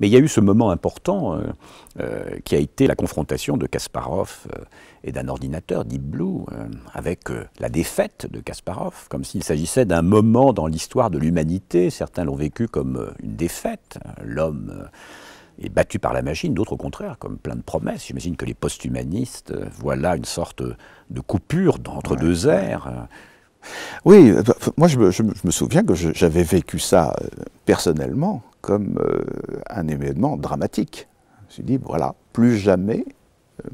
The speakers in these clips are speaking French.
Mais il y a eu ce moment important euh, euh, qui a été la confrontation de Kasparov euh, et d'un ordinateur, Deep Blue, avec la défaite de Kasparov, comme s'il s'agissait d'un moment dans l'histoire de l'humanité. Certains l'ont vécu comme une défaite. L'homme est battu par la machine, d'autres au contraire, comme plein de promesses. J'imagine que les post-humanistes voient là une sorte de coupure entre deux airs. Oui, euh, bah, moi je me, souviens que j'avais vécu ça euh, personnellement comme euh, un événement dramatique. Je me suis dit, voilà, plus jamais,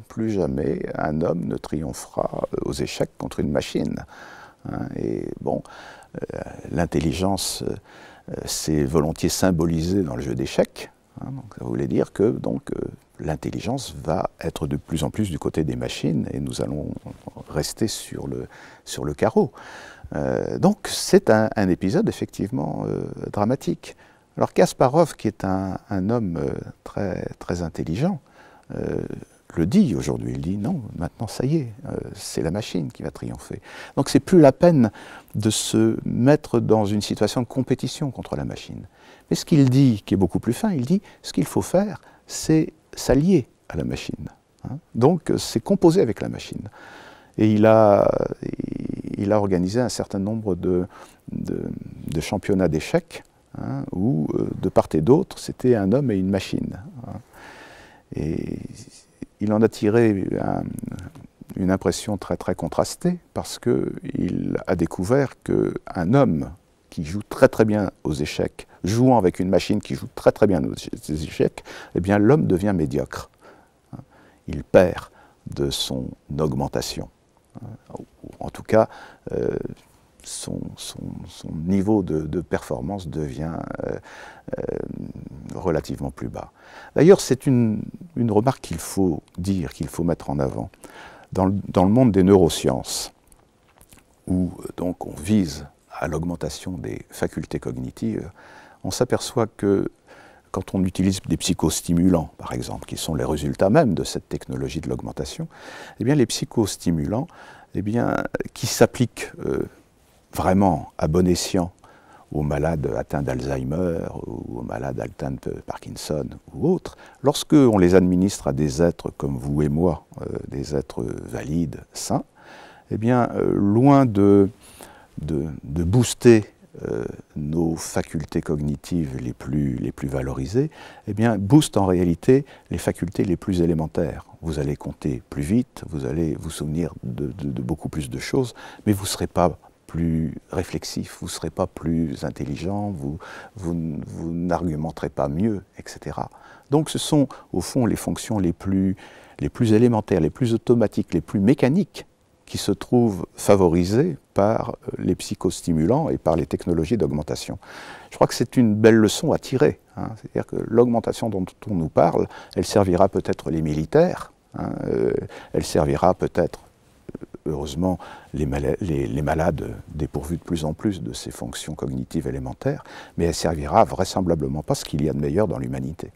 plus jamais un homme ne triomphera aux échecs contre une machine. Hein. et bon, l'intelligence, s'est volontiers symbolisée dans le jeu d'échecs. Hein, ça voulait dire que donc euh, l'intelligence va être de plus en plus du côté des machines et nous allons rester sur le, sur le carreau. Euh, donc c'est un, épisode effectivement euh, dramatique. Alors Kasparov, qui est un, un homme très, très intelligent, le dit aujourd'hui. Il dit non, maintenant ça y est, euh, c'est la machine qui va triompher. Donc c'est plus la peine de se mettre dans une situation de compétition contre la machine. Mais ce qu'il dit, qui est beaucoup plus fin, il dit ce qu'il faut faire, c'est s'allier à la machine. Hein. Donc c'est composer avec la machine. Et il a, organisé un certain nombre de, championnats d'échecs hein, où, euh, de part et d'autre, c'était un homme et une machine. Hein. Et il en a tiré une impression très très contrastée parce qu'il a découvert qu'un homme qui joue très très bien aux échecs, jouant avec une machine qui joue très très bien aux échecs, eh bien l'homme devient médiocre. Il perd de son augmentation. En tout cas, euh, son, niveau de, performance devient euh, euh, relativement plus bas. D'ailleurs, c'est une, remarque qu'il faut dire, qu'il faut mettre en avant. Dans le, monde des neurosciences, où euh, donc on vise à l'augmentation des facultés cognitives, on s'aperçoit que quand on utilise des psychostimulants, par exemple, qui sont les résultats même de cette technologie de l'augmentation, eh bien les psychostimulants, eh bien, qui s'appliquent euh, vraiment à bon escient aux malades atteints d'Alzheimer ou aux malades atteints de Parkinson ou autres, lorsque on les administre à des êtres comme vous et moi, euh, des êtres valides, sains, eh bien, euh, loin de, de, booster euh, nos facultés cognitives les plus, les plus valorisées, eh bien, boostent en réalité les facultés les plus élémentaires. Vous allez compter plus vite, vous allez vous souvenir de, de beaucoup plus de choses, mais vous ne serez pas plus réflexif, vous ne serez pas plus intelligent, vous, vous, n'argumenterez pas mieux, etc. Donc ce sont au fond les fonctions les plus, les plus élémentaires, les plus automatiques, les plus mécaniques qui se trouvent favorisées par euh, les psychostimulants et par les technologies d'augmentation. Je crois que c'est une belle leçon à tirer. Hein. C'est-à-dire que l'augmentation dont on nous parle, elle servira peut-être les militaires, hein, euh, elle servira peut-être heureusement, les, malades, dépourvus de plus en plus de ces fonctions cognitives élémentaires, mais elle servira vraisemblablement pas ce qu'il y a de meilleur dans l'humanité.